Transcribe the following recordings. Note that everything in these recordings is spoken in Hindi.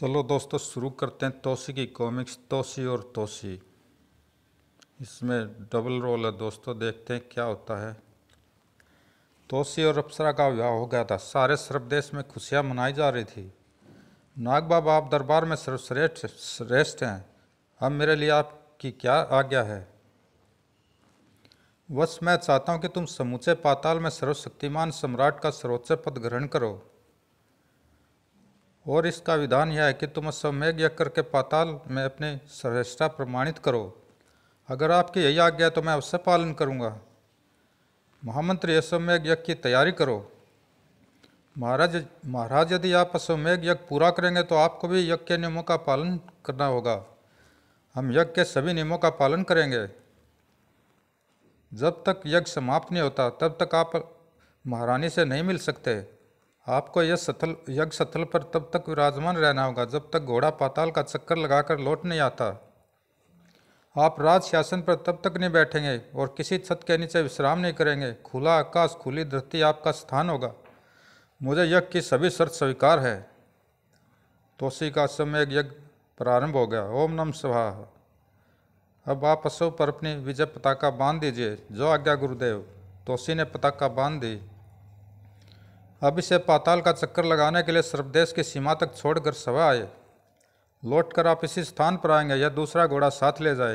चलो दोस्तों शुरू करते हैं तोसी की कॉमिक्स तोसी और तोसी इसमें डबल रोल है दोस्तों देखते हैं क्या होता है तोसी और अप्सरा का विवाह हो गया था सारे सर्व देश में खुशियाँ मनाई जा रही थी नाग बाबा आप दरबार में सर्वश्रेष्ठ श्रेष्ठ हैं अब मेरे लिए आपकी क्या आज्ञा है बस मैं चाहता हूँ कि तुम समूचे पाताल में सर्वशक्तिमान सम्राट का सर्वोच्च पद ग्रहण करो और इसका विधान यह है कि तुम स्वमेघ यज्ञ करके पाताल में अपने श्रेष्ठा प्रमाणित करो अगर आपकी यही आज्ञा है तो मैं अवश्य पालन करूँगा महामंत्री अश्वमेघ यज्ञ की तैयारी करो महाराज महाराज यदि आप अश्वमेघ यज्ञ पूरा करेंगे तो आपको भी यज्ञ के नियमों का पालन करना होगा हम यज्ञ के सभी नियमों का पालन करेंगे जब तक यज्ञ समाप्त नहीं होता तब तक आप महारानी से नहीं मिल सकते आपको यह स्थल यज्ञ स्थल पर तब तक विराजमान रहना होगा जब तक घोड़ा पाताल का चक्कर लगाकर लौट नहीं आता आप राज शासन पर तब तक नहीं बैठेंगे और किसी छत के नीचे विश्राम नहीं करेंगे खुला आकाश खुली धरती आपका स्थान होगा मुझे यज्ञ की सभी शर्त स्वीकार है तोसी का समय यज्ञ प्रारंभ हो गया ओम नम स्वा अब आप अशोक पर अपनी विजय पताका बांध दीजिए जो आज्ञा गुरुदेव तोसी ने पताका बांध दी अब इसे पाताल का चक्कर लगाने के लिए सर्वदेश की सीमा तक छोड़कर सवा आए लौट कर आप इसी स्थान पर आएंगे या दूसरा घोड़ा साथ ले जाए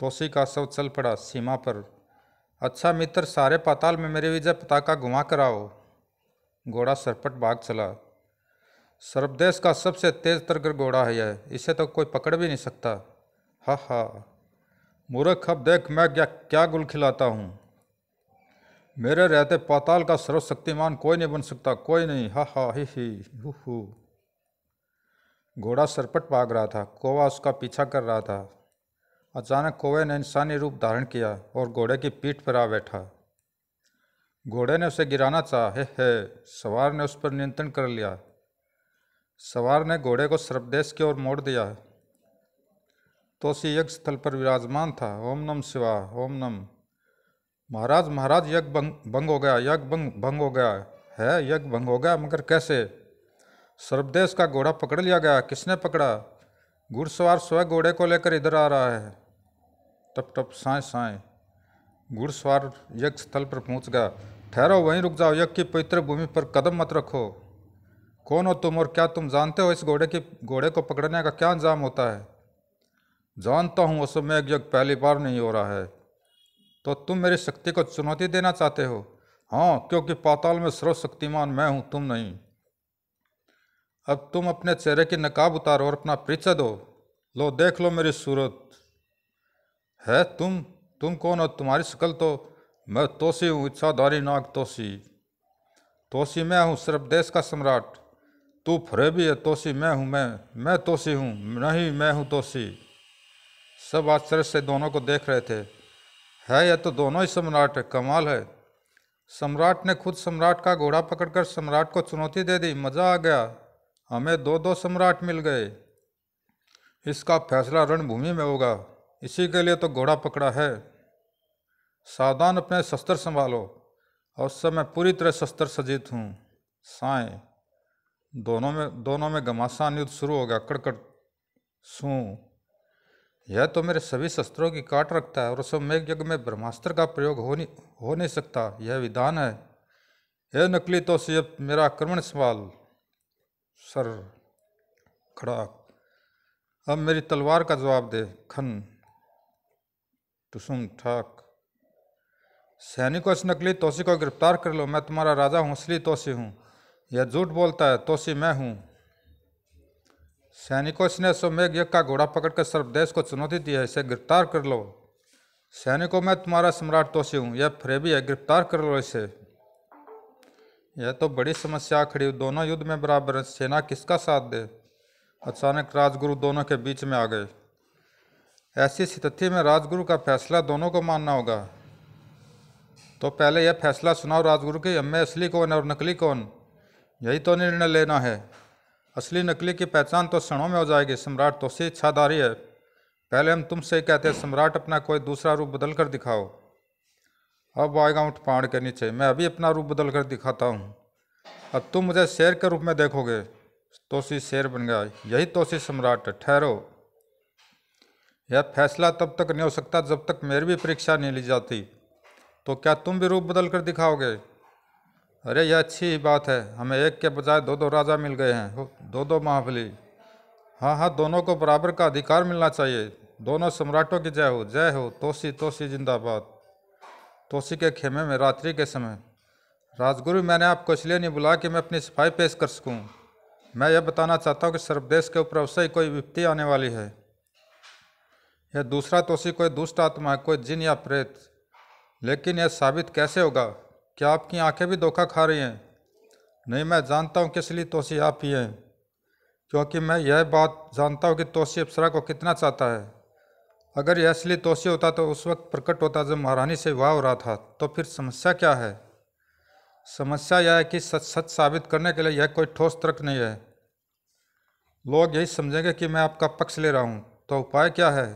तोसी का शव चल पड़ा सीमा पर अच्छा मित्र सारे पाताल में मेरी विजय पताका घुमा कर आओ घोड़ा सरपट भाग चला सर्वदेश का सबसे तेज तरगर घोड़ा है यह इसे तो कोई पकड़ भी नहीं सकता हा हा मूर्ख अब देख मैं क्या क्या गुल खिलाता हूँ मेरे रहते पाताल का सर्वशक्तिमान कोई नहीं बन सकता कोई नहीं हा हा ही ही हु घोड़ा सरपट भाग रहा था कोवा उसका पीछा कर रहा था अचानक कोवे ने इंसानी रूप धारण किया और घोड़े की पीठ पर आ बैठा घोड़े ने उसे गिराना चाहा हे हे सवार ने उस पर नियंत्रण कर लिया सवार ने घोड़े को सर्वदेश की ओर मोड़ दिया तो उसी यज्ञ स्थल पर विराजमान था ओम नम शिवा ओम नम महाराज महाराज यज्ञ भंग भंग हो गया यज्ञ भंग भंग हो गया है यज्ञ भंग हो गया मगर कैसे सर्वदेश का घोड़ा पकड़ लिया गया किसने पकड़ा घुड़सवार स्वयं घोड़े को लेकर इधर आ रहा है टप टप साए साए घुड़सवार यज्ञ स्थल पर पहुंच गया ठहरो वहीं रुक जाओ यज्ञ की पवित्र भूमि पर कदम मत रखो कौन हो तुम और क्या तुम जानते हो इस घोड़े की घोड़े को पकड़ने का क्या अंजाम होता है जानता हूँ असम में यज्ञ पहली बार नहीं हो रहा है तो तुम मेरी शक्ति को चुनौती देना चाहते हो हाँ क्योंकि पाताल में सर्वशक्तिमान मैं हूँ तुम नहीं अब तुम अपने चेहरे की नकाब उतारो और अपना परिचय दो लो देख लो मेरी सूरत है तुम तुम कौन हो तुम्हारी शक्ल तो मैं तोसी हूँ इच्छाधारी नाग तोसी तोसी मैं हूँ सिर्फ देश का सम्राट तू भी है तोसी मैं हूँ मैं मैं तोसी हूँ नहीं मैं हूँ तोसी सब आश्चर्य से दोनों को देख रहे थे है या तो दोनों ही सम्राट है कमाल है सम्राट ने खुद सम्राट का घोड़ा पकड़कर सम्राट को चुनौती दे दी मज़ा आ गया हमें दो दो सम्राट मिल गए इसका फैसला रणभूमि में होगा इसी के लिए तो घोड़ा पकड़ा है सावधान अपने शस्त्र संभालो और उस मैं पूरी तरह शस्त्र सजित हूँ साए दोनों में दोनों में घमासान युद्ध शुरू हो गया कड़कड़ सूँ यह तो मेरे सभी शस्त्रों की काट रखता है और मेघ यज्ञ में ब्रह्मास्त्र का प्रयोग हो नहीं हो नहीं सकता यह विधान है यह नकली तो से मेरा आक्रमण सवाल सर खड़ा अब मेरी तलवार का जवाब दे खन टुसुम ठाक सैनिकों इस नकली तोसी को गिरफ्तार कर लो मैं तुम्हारा राजा हूँ असली तोसी हूँ यह झूठ बोलता है तोसी मैं हूँ सैनिकों ने सोमेघ यज्ञ का घोड़ा पकड़कर सर्वदेश को चुनौती दी है इसे गिरफ्तार कर लो सैनिकों में तुम्हारा सम्राट तोषी हूँ यह फ्रेबी है गिरफ्तार कर लो इसे यह तो बड़ी समस्या खड़ी दोनों युद्ध में बराबर है सेना किसका साथ दे अचानक राजगुरु दोनों के बीच में आ गए ऐसी स्थिति में राजगुरु का फैसला दोनों को मानना होगा तो पहले यह फैसला सुनाओ राजगुरु की हमें असली कौन है और नकली कौन यही तो निर्णय लेना है असली नकली की पहचान तो क्षणों में हो जाएगी सम्राट तो सी इच्छाधारी है पहले हम तुमसे कहते हैं सम्राट अपना कोई दूसरा रूप बदल कर दिखाओ अब आएगा ऊँट पहाड़ के नीचे मैं अभी अपना रूप बदल कर दिखाता हूँ अब तुम मुझे शेर के रूप में देखोगे तोसी शेर बन गया यही तोसी सम्राट ठहरो यह फैसला तब तक नहीं हो सकता जब तक मेरी भी परीक्षा नहीं ली जाती तो क्या तुम भी रूप बदल कर दिखाओगे अरे ये अच्छी बात है हमें एक के बजाय दो दो राजा मिल गए हैं दो दो महाबली हाँ हाँ दोनों को बराबर का अधिकार मिलना चाहिए दोनों सम्राटों की जय हो जय हो तोसी तोसी जिंदाबाद तोसी के खेमे में रात्रि के समय राजगुरु मैंने आपको इसलिए नहीं बुलाया कि मैं अपनी सफाई पेश कर सकूं। मैं यह बताना चाहता हूं कि सर्वदेश के ऊपर अवश्य कोई विपत्ति आने वाली है यह दूसरा तोसी कोई दुष्ट आत्मा है कोई जिन या प्रेत लेकिन यह साबित कैसे होगा क्या आपकी आंखें भी धोखा खा रही हैं नहीं मैं जानता हूँ किस लिए तोसी आप ही हैं क्योंकि मैं यह बात जानता हूँ कि तोसी अप्सरा को कितना चाहता है अगर यह असली तोसी होता तो उस वक्त प्रकट होता जब महारानी से विवाह हो रहा था तो फिर समस्या क्या है समस्या यह है कि सच सच साबित करने के लिए यह कोई ठोस तर्क नहीं है लोग यही समझेंगे कि मैं आपका पक्ष ले रहा हूँ तो उपाय क्या है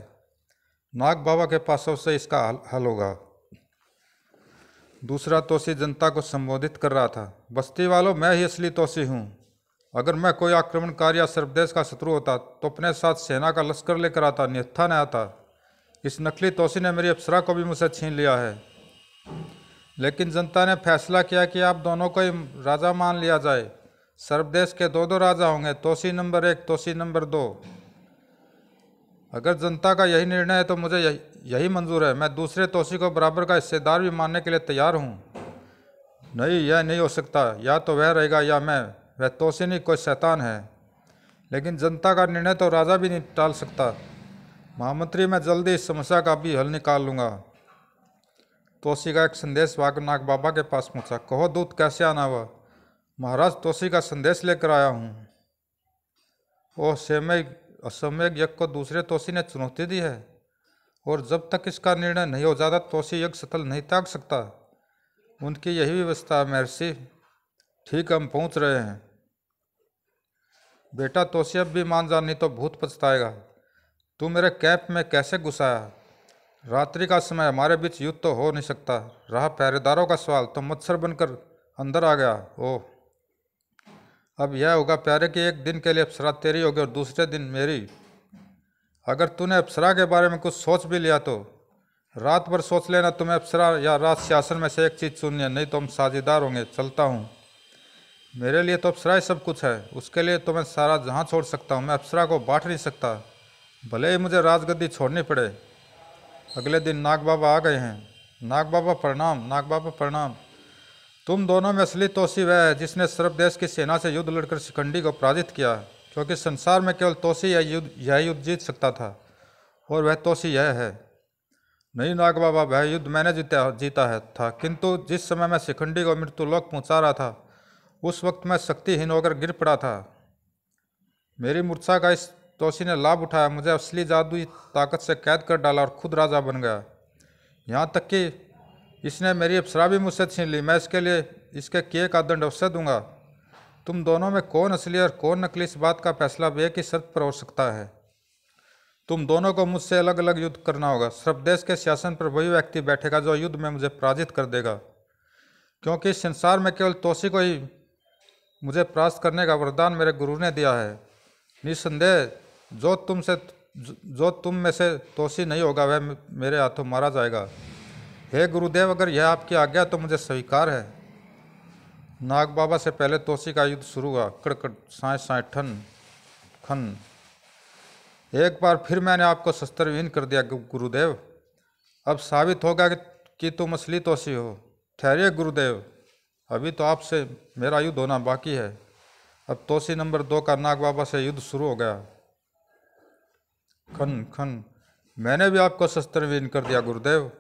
नाग बाबा के पास से इसका हल होगा दूसरा तोसी जनता को संबोधित कर रहा था बस्ती वालों मैं ही असली तोसी हूँ अगर मैं कोई आक्रमणकारी या सर्वदेश का शत्रु होता तो अपने साथ सेना का लश्कर लेकर आता न्यथा न आता इस नकली तोसी ने मेरी अप्सरा को भी मुझसे छीन लिया है लेकिन जनता ने फैसला किया कि आप दोनों को ही राजा मान लिया जाए सर्वदेश के दो दो राजा होंगे तोसी नंबर एक तोसी नंबर दो अगर जनता का यही निर्णय है तो मुझे यही यही मंजूर है मैं दूसरे तोसी को बराबर का हिस्सेदार भी मानने के लिए तैयार हूँ नहीं यह नहीं हो सकता या तो वह रहेगा या मैं वह तोसी नहीं कोई शैतान है लेकिन जनता का निर्णय तो राजा भी नहीं टाल सकता महामंत्री मैं जल्दी इस समस्या का भी हल निकाल लूँगा तोसी का एक संदेश नाग बाबा के पास पहुँचा कहो दूत कैसे आना हुआ महाराज तोसी का संदेश लेकर आया हूँ ओह सेमय असमय यज्ञ को दूसरे तोसी ने चुनौती दी है और जब तक इसका निर्णय नहीं हो जाता तो से यज्ञ स्थल नहीं त्याग सकता उनकी यही व्यवस्था है महर्षि ठीक हम पहुंच रहे हैं बेटा तो अब भी मान जा नहीं तो भूत पछताएगा तू मेरे कैप में कैसे घुसाया रात्रि का समय हमारे बीच युद्ध तो हो नहीं सकता रहा पहरेदारों का सवाल तो मच्छर बनकर अंदर आ गया ओ अब यह होगा प्यारे कि एक दिन के लिए अपसरा तेरी होगी और दूसरे दिन मेरी अगर तूने अप्सरा के बारे में कुछ सोच भी लिया तो रात भर सोच लेना तुम्हें अप्सरा या रात शासन में से एक चीज़ चुननी नहीं तो हम साझेदार होंगे चलता हूँ मेरे लिए तो अप्सरा ही सब कुछ है उसके लिए तो मैं सारा जहाँ छोड़ सकता हूँ मैं अप्सरा को बांट नहीं सकता भले ही मुझे राजगद्दी छोड़नी पड़े अगले दिन नाग बाबा आ गए हैं नाग बाबा प्रणाम नाग बाबा प्रणाम तुम दोनों में असली तोसी वह है जिसने सर्वदेश की सेना से युद्ध लड़कर शिखंडी को पराजित किया है क्योंकि संसार में केवल तोसी या युद्ध यह युद्ध जीत सकता था और वह तोसी यह है नहीं नाग बाबा वह युद्ध मैंने जीता जीता है था किंतु जिस समय मैं शिखंडी को मृत्यु लोक पहुँचा रहा था उस वक्त मैं शक्तिहीन होकर गिर पड़ा था मेरी मूर्छा का इस तोसी ने लाभ उठाया मुझे असली जादुई ताकत से कैद कर डाला और खुद राजा बन गया यहाँ तक कि इसने मेरी अप्सरा भी मुझसे छीन ली मैं इसके लिए इसके किए का दंड अवश्य दूंगा तुम दोनों में कौन असली और कौन नकली इस बात का फैसला वे की शर्त पर हो सकता है तुम दोनों को मुझसे अलग अलग युद्ध करना होगा सर्व देश के शासन पर वही व्यक्ति बैठेगा जो युद्ध में मुझे पराजित कर देगा क्योंकि इस संसार में केवल तोसी को ही मुझे प्रास्त करने का वरदान मेरे गुरु ने दिया है निस्संदेह जो तुम से जो तुम में से तोसी नहीं होगा वह मेरे हाथों मारा जाएगा हे गुरुदेव अगर यह आपकी आज्ञा तो मुझे स्वीकार है नाग बाबा से पहले तोसी का युद्ध शुरू हुआ कड़कट साय साय ठन खन एक बार फिर मैंने आपको विहीन कर दिया गुरुदेव अब साबित होगा कि तुम असली तोसी हो ठहरिए गुरुदेव अभी तो आपसे मेरा युद्ध होना बाकी है अब तोसी नंबर दो का नाग बाबा से युद्ध शुरू हो गया खन खन मैंने भी आपको विहीन कर दिया गुरुदेव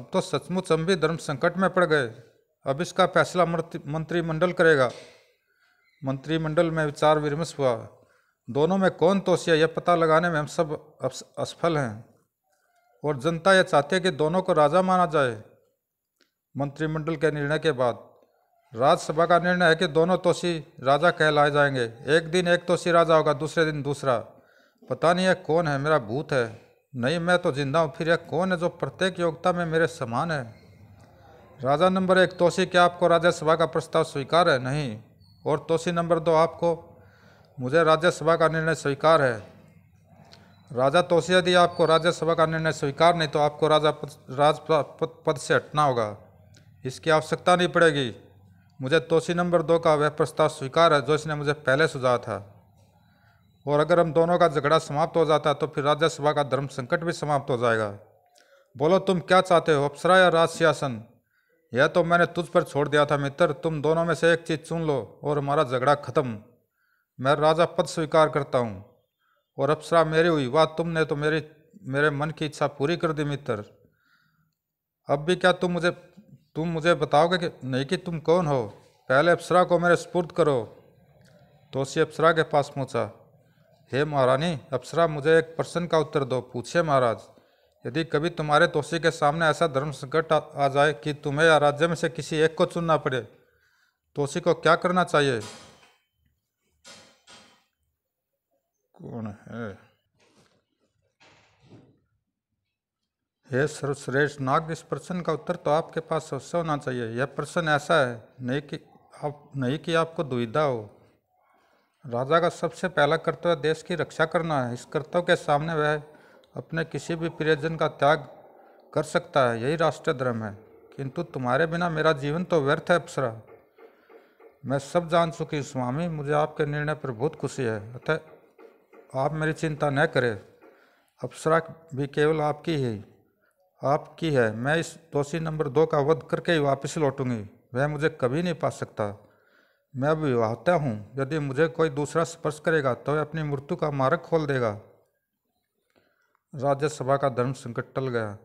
अब तो सचमुच हम भी धर्म संकट में पड़ गए अब इसका फैसला मंत्रिमंडल करेगा मंत्रिमंडल में विचार विमर्श हुआ दोनों में कौन तोसिया यह पता लगाने में हम सब असफल हैं और जनता यह चाहती है कि दोनों को राजा माना जाए मंत्रिमंडल के निर्णय के बाद राज्यसभा का निर्णय है कि दोनों तोषी राजा कहलाए जाएंगे एक दिन एक तोषी राजा होगा दूसरे दिन दूसरा पता नहीं यह कौन है मेरा भूत है नहीं मैं तो जिंदा हूँ फिर यह कौन है जो प्रत्येक योग्यता में मेरे समान है राजा नंबर एक तोसी क्या आपको राज्यसभा का प्रस्ताव स्वीकार है नहीं और तोसी नंबर दो आपको मुझे राज्यसभा का निर्णय स्वीकार है राजा तोसी यदि आपको राज्यसभा का निर्णय स्वीकार नहीं तो आपको राजा पद, राज पद से हटना होगा इसकी आवश्यकता नहीं पड़ेगी मुझे तोसी नंबर दो का वह प्रस्ताव स्वीकार है जो इसने मुझे पहले सुझाया था और अगर हम दोनों का झगड़ा समाप्त हो जाता तो फिर राज्यसभा का धर्म संकट भी समाप्त हो जाएगा बोलो तुम क्या चाहते हो अप्सरा या राज सियासन यह तो मैंने तुझ पर छोड़ दिया था मित्र तुम दोनों में से एक चीज़ चुन लो और हमारा झगड़ा खत्म मैं राजा पद स्वीकार करता हूँ और अप्सरा मेरी हुई वाह तुमने तो मेरी मेरे मन की इच्छा पूरी कर दी मित्र अब भी क्या तुम मुझे तुम मुझे बताओगे कि नहीं कि तुम कौन हो पहले अप्सरा को मेरे स्पुर्द करो उसी अप्सरा के पास पहुँचा हे महारानी अप्सरा मुझे एक प्रश्न का उत्तर दो पूछे महाराज यदि कभी तुम्हारे दोषी के सामने ऐसा धर्म संकट आ जाए कि तुम्हें या राज्य में से किसी एक को चुनना पड़े दोषी को क्या करना चाहिए कौन है हे सर्वश्रेष्ठ नाग इस प्रश्न का उत्तर तो आपके पास अवश्य होना चाहिए यह प्रश्न ऐसा है नहीं कि आप नहीं कि आपको दुविधा हो राजा का सबसे पहला कर्तव्य देश की रक्षा करना है इस कर्तव्य के सामने वह अपने किसी भी प्रियजन का त्याग कर सकता है यही राष्ट्रीय धर्म है किंतु तुम्हारे बिना मेरा जीवन तो व्यर्थ है अप्सरा मैं सब जान चुकी हूँ स्वामी मुझे आपके निर्णय पर बहुत खुशी है अतः आप मेरी चिंता न करें अप्सरा भी केवल आपकी ही आपकी है मैं इस दोषी नंबर दो का वध करके ही वापस लौटूंगी वह मुझे कभी नहीं पा सकता मैं अब विवाहता हूँ यदि मुझे कोई दूसरा स्पर्श करेगा तो वह अपनी मृत्यु का मार्ग खोल देगा राज्यसभा का धर्म संकट टल गया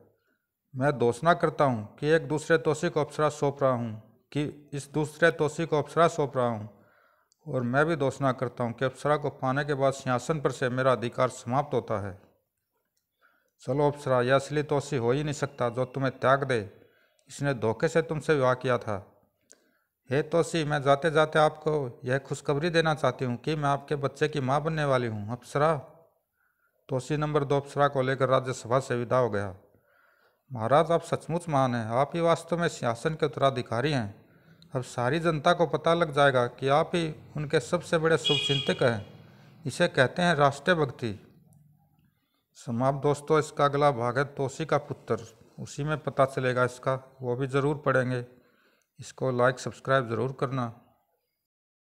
मैं दोषना करता हूँ कि एक दूसरे तोसी को अप्सरा सौंप रहा हूँ कि इस दूसरे तोसी को अप्सरा सौंप रहा हूँ और मैं भी दोषना करता हूँ कि अप्सरा को पाने के बाद सिंहासन पर से मेरा अधिकार समाप्त होता है चलो अप्सरा यह असली तोसी हो ही नहीं सकता जो तुम्हें त्याग दे इसने धोखे से तुमसे विवाह किया था हे तोसी मैं जाते जाते आपको यह खुशखबरी देना चाहती हूँ कि मैं आपके बच्चे की माँ बनने वाली हूँ अप्सरा तोसी नंबर दो अपसरा को लेकर राज्यसभा से विदा हो गया महाराज आप सचमुच महान हैं आप ही वास्तव में सिंहासन के उत्तराधिकारी हैं अब सारी जनता को पता लग जाएगा कि आप ही उनके सबसे बड़े शुभचिंतक हैं इसे कहते हैं राष्ट्रीय भक्ति समाप्त दोस्तों इसका अगला भाग है तोसी का पुत्र उसी में पता चलेगा इसका वो भी ज़रूर पढ़ेंगे इसको लाइक सब्सक्राइब ज़रूर करना